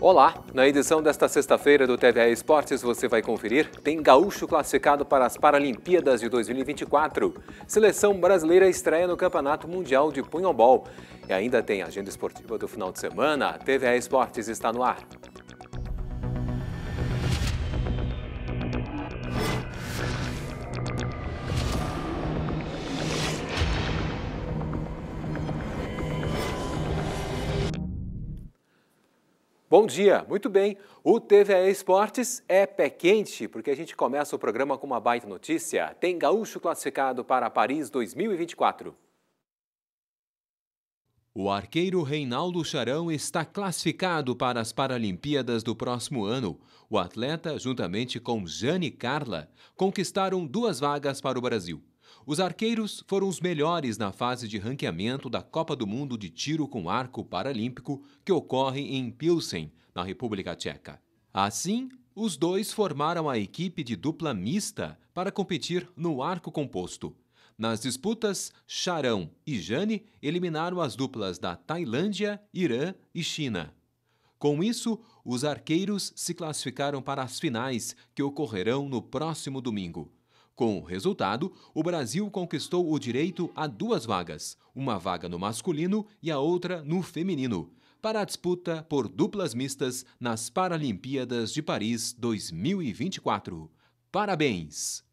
Olá! Na edição desta sexta-feira do TVE Esportes você vai conferir: tem gaúcho classificado para as Paralimpíadas de 2024, seleção brasileira estreia no Campeonato Mundial de Punhobol e ainda tem agenda esportiva do final de semana. TVE Esportes está no ar. Bom dia, muito bem. O TVA Esportes é pé quente, porque a gente começa o programa com uma baita notícia. Tem gaúcho classificado para Paris 2024. O arqueiro Reinaldo Charão está classificado para as Paralimpíadas do próximo ano. O atleta, juntamente com Jane Carla, conquistaram duas vagas para o Brasil. Os arqueiros foram os melhores na fase de ranqueamento da Copa do Mundo de Tiro com Arco Paralímpico, que ocorre em Pilsen, na República Tcheca. Assim, os dois formaram a equipe de dupla mista para competir no arco composto. Nas disputas, Charão e Jane eliminaram as duplas da Tailândia, Irã e China. Com isso, os arqueiros se classificaram para as finais, que ocorrerão no próximo domingo. Com o resultado, o Brasil conquistou o direito a duas vagas, uma vaga no masculino e a outra no feminino, para a disputa por duplas mistas nas Paralimpíadas de Paris 2024. Parabéns!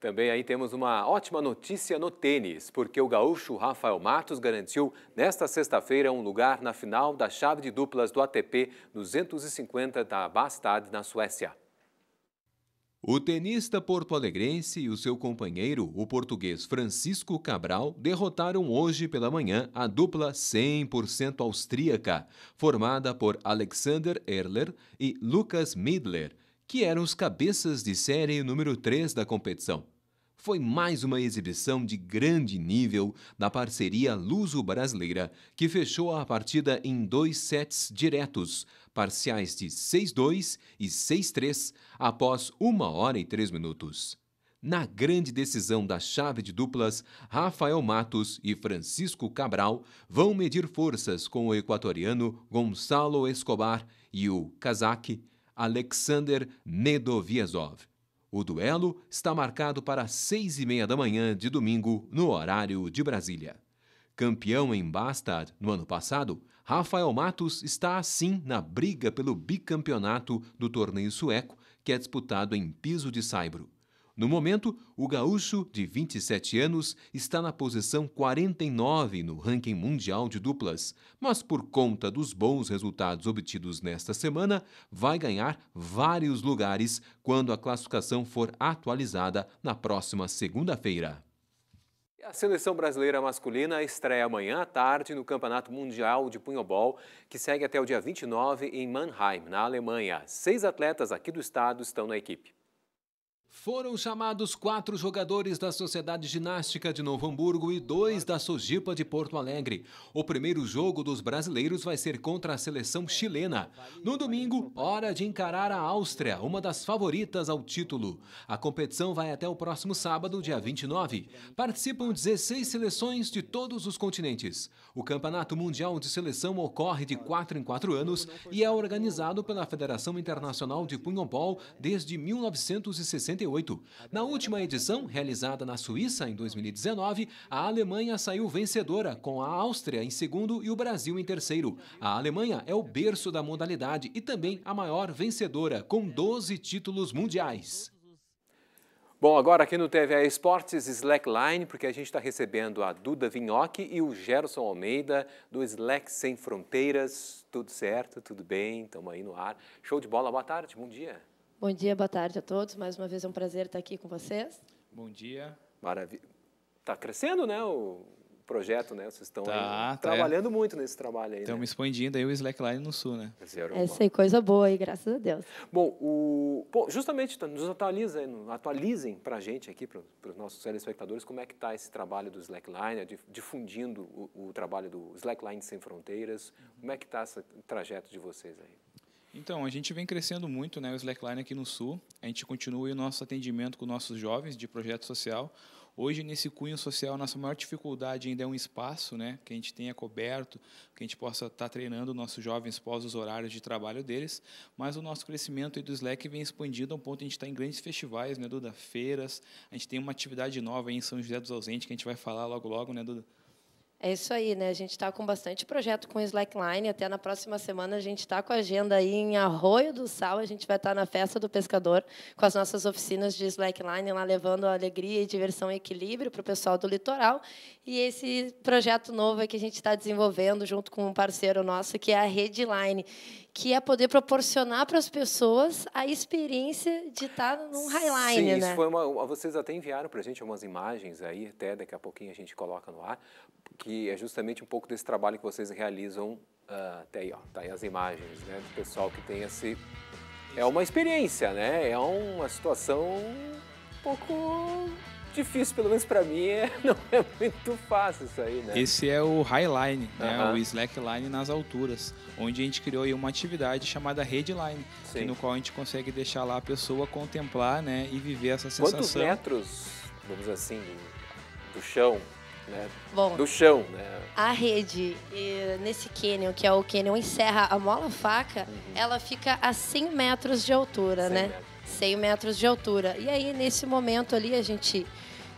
Também aí temos uma ótima notícia no tênis, porque o gaúcho Rafael Matos garantiu nesta sexta-feira um lugar na final da chave de duplas do ATP 250 da Bastad, na Suécia. O tenista porto-alegrense e o seu companheiro, o português Francisco Cabral, derrotaram hoje pela manhã a dupla 100% austríaca, formada por Alexander Erler e Lucas Midler, que eram os cabeças de série número 3 da competição foi mais uma exibição de grande nível da parceria luso-brasileira, que fechou a partida em dois sets diretos, parciais de 6-2 e 6-3, após 1 hora e 3 minutos. Na grande decisão da chave de duplas, Rafael Matos e Francisco Cabral vão medir forças com o equatoriano Gonçalo Escobar e o cazaque Alexander Nedoviazov. O duelo está marcado para seis e meia da manhã de domingo, no horário de Brasília. Campeão em Bastard no ano passado, Rafael Matos está assim na briga pelo bicampeonato do torneio sueco, que é disputado em piso de saibro. No momento, o gaúcho, de 27 anos, está na posição 49 no ranking mundial de duplas, mas por conta dos bons resultados obtidos nesta semana, vai ganhar vários lugares quando a classificação for atualizada na próxima segunda-feira. A seleção brasileira masculina estreia amanhã à tarde no Campeonato Mundial de Punhobol, que segue até o dia 29 em Mannheim, na Alemanha. Seis atletas aqui do estado estão na equipe. Foram chamados quatro jogadores da Sociedade Ginástica de Novo Hamburgo e dois da Sojipa de Porto Alegre. O primeiro jogo dos brasileiros vai ser contra a seleção chilena. No domingo, hora de encarar a Áustria, uma das favoritas ao título. A competição vai até o próximo sábado, dia 29. Participam 16 seleções de todos os continentes. O Campeonato Mundial de Seleção ocorre de 4 em 4 anos e é organizado pela Federação Internacional de Punhobol desde 1960. Na última edição, realizada na Suíça em 2019, a Alemanha saiu vencedora, com a Áustria em segundo e o Brasil em terceiro. A Alemanha é o berço da modalidade e também a maior vencedora, com 12 títulos mundiais. Bom, agora aqui no TVA Esportes Slackline, porque a gente está recebendo a Duda Vinhoque e o Gerson Almeida do Slack Sem Fronteiras. Tudo certo, tudo bem, estamos aí no ar. Show de bola, boa tarde, bom dia. Bom dia, boa tarde a todos. Mais uma vez é um prazer estar aqui com vocês. Bom dia. Maravilha. Está crescendo, né, o projeto, né? Vocês estão tá, tá, é. trabalhando é. muito nesse trabalho aí. Estamos né? expandindo aí o Slackline no Sul, né? Zero Essa é coisa boa aí, graças a Deus. Bom, o, bom justamente tá, nos atualiza, atualizem para a gente aqui, para os nossos telespectadores, como é que está esse trabalho do Slackline, difundindo o, o, trabalho do Slackline Sem Fronteiras. Como é que está esse trajeto de vocês aí? Então, a gente vem crescendo muito, né, o Slackline aqui no Sul. A gente continua o nosso atendimento com nossos jovens de projeto social. Hoje, nesse cunho social, a nossa maior dificuldade ainda é um espaço né, que a gente tenha coberto, que a gente possa estar tá treinando nossos jovens pós os horários de trabalho deles, mas o nosso crescimento do Slack vem expandido a um ponto que a gente está em grandes festivais, né, Duda? Feiras, a gente tem uma atividade nova em São José dos Ausentes, que a gente vai falar logo logo, né, Duda? É isso aí, né? A gente está com bastante projeto com Slackline. Até na próxima semana a gente está com a agenda aí em Arroio do Sal. A gente vai estar tá na festa do pescador com as nossas oficinas de Slackline, lá levando alegria e diversão e equilíbrio para o pessoal do litoral. E esse projeto novo é que a gente está desenvolvendo junto com um parceiro nosso, que é a Redline, que é poder proporcionar para as pessoas a experiência de estar tá num highline, Sim, né? isso né? foi uma, vocês até enviaram para a gente algumas imagens aí, até daqui a pouquinho a gente coloca no ar, que que é justamente um pouco desse trabalho que vocês realizam uh, até aí, ó, tá aí as imagens, né, do pessoal que tem esse... É uma experiência, né, é uma situação um pouco difícil, pelo menos para mim, é, não é muito fácil isso aí, né? Esse é o Highline, né? o Slackline nas alturas, onde a gente criou uma atividade chamada Redline, no qual a gente consegue deixar lá a pessoa contemplar né? e viver essa sensação. Quantos metros, vamos assim, do chão né? Bom, do chão, né? A rede nesse cânion, que é o cânion Encerra a Mola Faca, uhum. ela fica a 100 metros de altura, 100 né? Metros. 100 metros de altura. E aí, nesse momento ali, a gente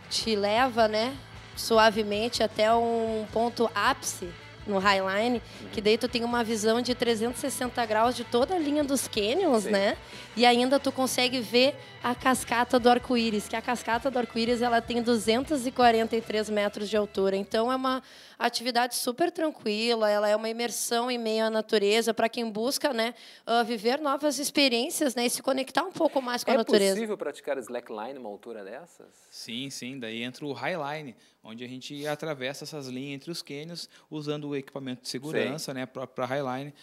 te leva, né? Suavemente até um ponto ápice no Highline, que daí tu tem uma visão de 360 graus de toda a linha dos canyons, Sim. né? E ainda tu consegue ver a cascata do arco-íris, que a cascata do arco-íris ela tem 243 metros de altura. Então é uma atividade super tranquila, ela é uma imersão em meio à natureza para quem busca né, ah, viver novas experiências né, e se conectar um pouco mais com é a natureza. É possível praticar slackline numa altura dessas? Sim, sim. Daí entra o highline, onde a gente atravessa essas linhas entre os cânions usando o equipamento de segurança né, para a highline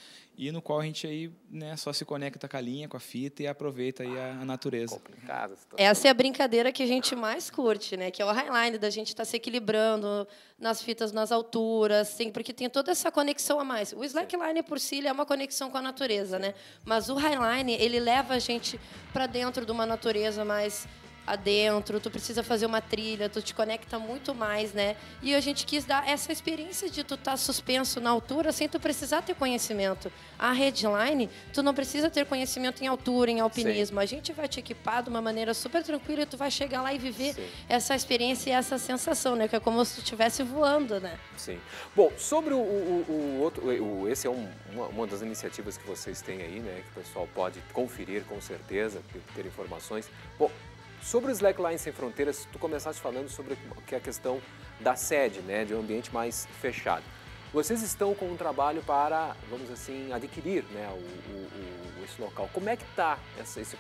e no qual a gente aí né, só se conecta com a linha, com a fita e aproveita aí a, a natureza. Essa é a brincadeira que a gente mais curte, né? Que é o highline da gente estar tá se equilibrando nas fitas, nas alturas, assim, porque tem toda essa conexão a mais. O slackline por si é uma conexão com a natureza, né? Mas o highline ele leva a gente para dentro de uma natureza mais adentro, tu precisa fazer uma trilha, tu te conecta muito mais, né? E a gente quis dar essa experiência de tu estar tá suspenso na altura sem tu precisar ter conhecimento. A Redline, tu não precisa ter conhecimento em altura, em alpinismo. Sim. A gente vai te equipar de uma maneira super tranquila e tu vai chegar lá e viver Sim. essa experiência e essa sensação, né? Que é como se tu estivesse voando, né? Sim. Bom, sobre o, o, o outro, o, esse é um, uma, uma, das iniciativas que vocês têm aí, né? Que o pessoal pode conferir com certeza, ter informações. Bom, Sobre o Slackline Sem Fronteiras, tu começaste falando sobre que é a questão da sede, né, de um ambiente mais fechado. Vocês estão com um trabalho para, vamos assim, adquirir né, o, o, o esse local. Como é que está esse, esse,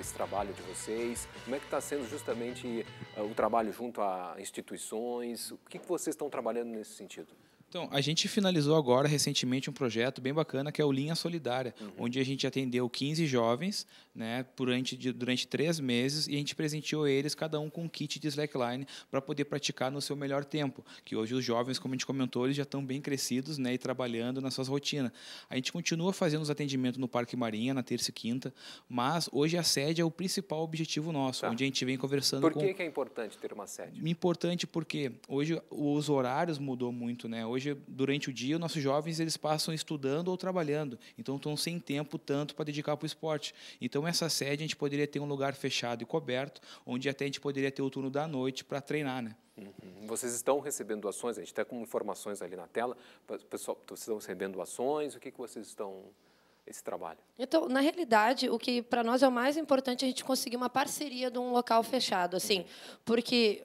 esse, trabalho de vocês? Como é que está sendo justamente uh, o trabalho junto a instituições? O que, que vocês estão trabalhando nesse sentido? Então, a gente finalizou agora recentemente um projeto bem bacana que é o Linha Solidária, uhum. onde a gente atendeu 15 jovens né, durante, durante três meses e a gente presenteou eles, cada um com um kit de slackline para poder praticar no seu melhor tempo. Que hoje os jovens, como a gente comentou, eles já estão bem crescidos né, e trabalhando nas suas rotinas. A gente continua fazendo os atendimentos no Parque Marinha, na terça e quinta, mas hoje a sede é o principal objetivo nosso, tá. onde a gente vem conversando Por que, com... que é importante ter uma sede? Importante porque hoje os horários mudou muito, né? Hoje Hoje, durante o dia, nossos jovens eles passam estudando ou trabalhando, então estão sem tempo tanto para dedicar para o esporte. Então, essa sede a gente poderia ter um lugar fechado e coberto, onde até a gente poderia ter o turno da noite para treinar, né? Uhum. Vocês estão recebendo doações? A gente está com informações ali na tela. Pessoal, vocês estão recebendo doações? O que, que vocês estão esse trabalho? Então, na realidade, o que para nós é o mais importante é a gente conseguir uma parceria de um local fechado, assim, uhum. porque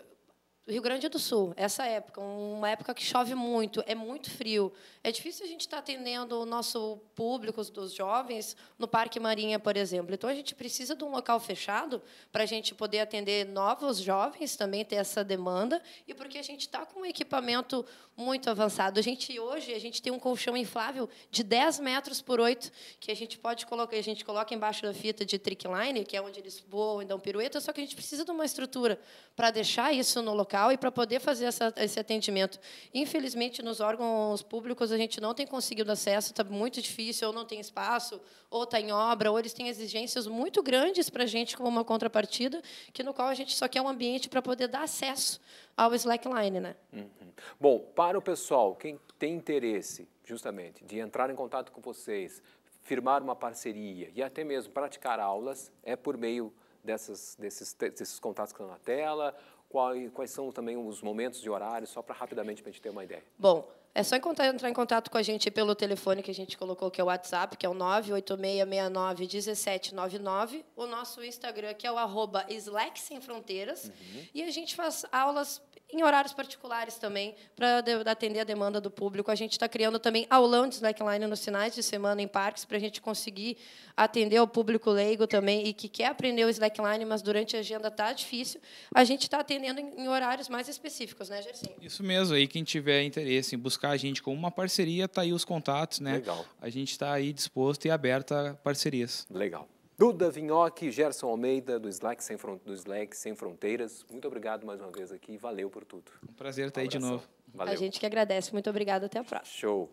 Rio Grande do Sul, essa época, uma época que chove muito, é muito frio. É difícil a gente estar atendendo o nosso público, dos jovens, no Parque Marinha, por exemplo. Então, a gente precisa de um local fechado para a gente poder atender novos jovens, também ter essa demanda, e porque a gente está com um equipamento muito avançado. A gente, hoje, a gente tem um colchão inflável de 10 metros por 8, que a gente pode colocar, a gente coloca embaixo da fita de trickline, que é onde eles voam e dão pirueta, só que a gente precisa de uma estrutura para deixar isso no local local e para poder fazer essa, esse atendimento. Infelizmente, nos órgãos públicos, a gente não tem conseguido acesso, está muito difícil, ou não tem espaço, ou está em obra, ou eles têm exigências muito grandes para a gente como uma contrapartida, que no qual a gente só quer um ambiente para poder dar acesso ao slackline. Né? Uhum. Bom, para o pessoal, quem tem interesse, justamente, de entrar em contato com vocês, firmar uma parceria e até mesmo praticar aulas, é por meio dessas, desses, desses contatos que estão na tela quais são também os momentos e horários, só para rapidamente a gente ter uma ideia. Bom, é só entrar em contato com a gente pelo telefone que a gente colocou, que é o WhatsApp, que é o 986691799. O nosso Instagram, que é o arroba Slack Sem Fronteiras. Uhum. E a gente faz aulas em horários particulares também, para atender a demanda do público. A gente está criando também aulão de slackline nos finais de semana em parques, para a gente conseguir atender ao público leigo também e que quer aprender o slackline, mas durante a agenda está difícil. A gente está atendendo em horários mais específicos, né, Gersinho? Isso mesmo. Aí quem tiver interesse em buscar a gente com uma parceria, está aí os contatos. Né? Legal. A gente está aí disposto e aberto a parcerias. Legal. Duda Vinhoque, Gerson Almeida, do Slack, Sem do Slack Sem Fronteiras. Muito obrigado mais uma vez aqui. Valeu por tudo. Um prazer estar um aí de novo. Valeu. A gente que agradece. Muito obrigado. Até a próxima. Show.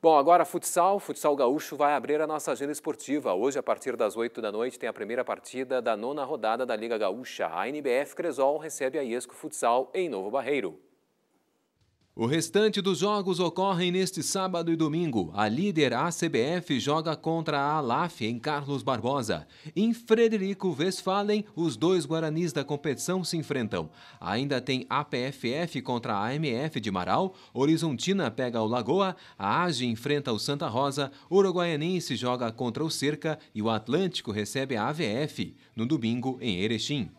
Bom, agora futsal. Futsal Gaúcho vai abrir a nossa agenda esportiva. Hoje, a partir das 8 da noite, tem a primeira partida da nona rodada da Liga Gaúcha. A NBF Cresol recebe a Iesco Futsal em Novo Barreiro. O restante dos jogos ocorrem neste sábado e domingo. A líder ACBF joga contra a ALAF em Carlos Barbosa. Em Frederico Westphalen, os dois guaranis da competição se enfrentam. Ainda tem APFF contra a AMF de Marau, Horizontina pega o Lagoa, a AGE enfrenta o Santa Rosa, Uruguaianense joga contra o Cerca e o Atlântico recebe a AVF, no domingo em Erechim.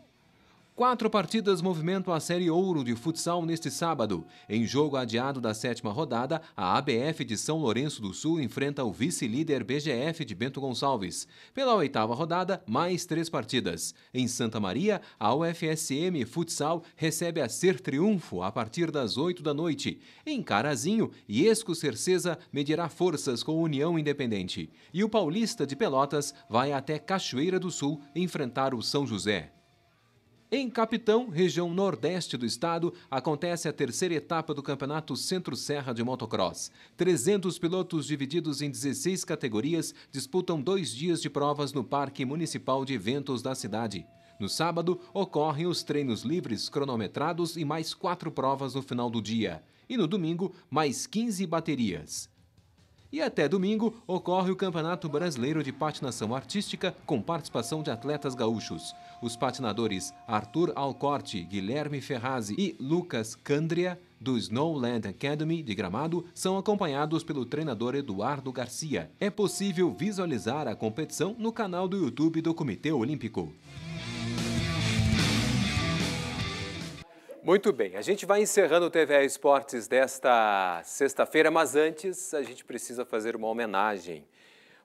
Quatro partidas movimentam a Série Ouro de futsal neste sábado. Em jogo adiado da sétima rodada, a ABF de São Lourenço do Sul enfrenta o vice-líder BGF de Bento Gonçalves. Pela oitava rodada, mais três partidas. Em Santa Maria, a UFSM Futsal recebe a Ser Triunfo a partir das oito da noite. Em Carazinho, Iesco Cercesa medirá forças com União Independente. E o Paulista de Pelotas vai até Cachoeira do Sul enfrentar o São José. Em Capitão, região nordeste do estado, acontece a terceira etapa do Campeonato Centro-Serra de Motocross. 300 pilotos divididos em 16 categorias disputam dois dias de provas no Parque Municipal de Eventos da cidade. No sábado, ocorrem os treinos livres cronometrados e mais quatro provas no final do dia. E no domingo, mais 15 baterias. E até domingo ocorre o Campeonato Brasileiro de Patinação Artística com participação de atletas gaúchos. Os patinadores Arthur Alcorte, Guilherme Ferrazzi e Lucas Candria, do Snowland Academy de Gramado, são acompanhados pelo treinador Eduardo Garcia. É possível visualizar a competição no canal do YouTube do Comitê Olímpico. Muito bem, a gente vai encerrando o TVA Esportes desta sexta-feira, mas antes a gente precisa fazer uma homenagem,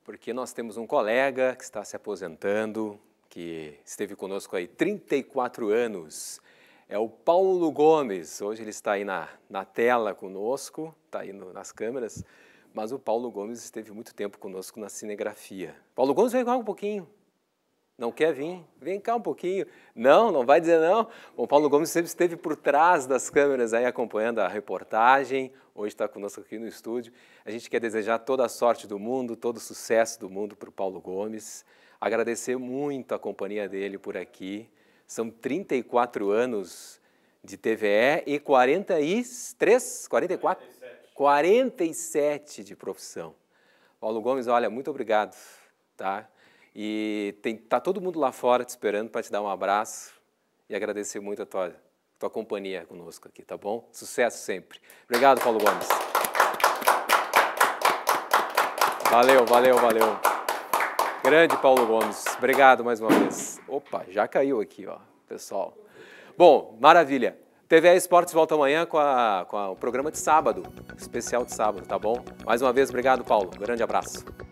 porque nós temos um colega que está se aposentando, que esteve conosco aí 34 anos, é o Paulo Gomes. Hoje ele está aí na, na tela conosco, está aí no, nas câmeras, mas o Paulo Gomes esteve muito tempo conosco na cinegrafia. Paulo Gomes, vem cá um pouquinho. Não quer vir? Vem cá um pouquinho. Não, não vai dizer não. O Paulo Gomes sempre esteve por trás das câmeras aí acompanhando a reportagem. Hoje está conosco aqui no estúdio. A gente quer desejar toda a sorte do mundo, todo o sucesso do mundo para o Paulo Gomes. Agradecer muito a companhia dele por aqui. São 34 anos de TVE e 43, 44, 47, 47 de profissão. Paulo Gomes, olha, muito obrigado, tá? E tem, tá todo mundo lá fora te esperando para te dar um abraço e agradecer muito a tua, tua companhia conosco aqui, tá bom? Sucesso sempre. Obrigado, Paulo Gomes. Valeu, valeu, valeu. Grande Paulo Gomes. Obrigado mais uma vez. Opa, já caiu aqui, ó, pessoal. Bom, maravilha. TV Esportes volta amanhã com, a, com a, o programa de sábado, especial de sábado, tá bom? Mais uma vez, obrigado, Paulo. Grande abraço.